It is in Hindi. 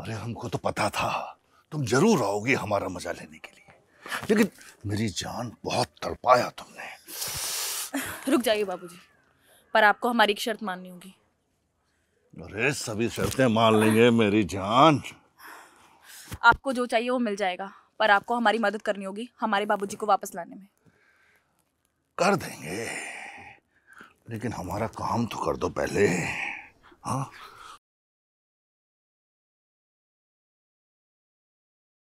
अरे हमको तो पता था तुम जरूर आओगी हमारा मजा लेने के लिए लेकिन मेरी जान बहुत तड़पाया तुमने रुक जाइए बाबूजी पर आपको हमारी एक शर्त माननी होगी अरे सभी शर्तें मान लेंगे मेरी जान आपको जो चाहिए वो मिल जाएगा पर आपको हमारी मदद करनी होगी हमारे बाबूजी को वापस लाने में कर देंगे लेकिन हमारा काम तो कर दो पहले हाँ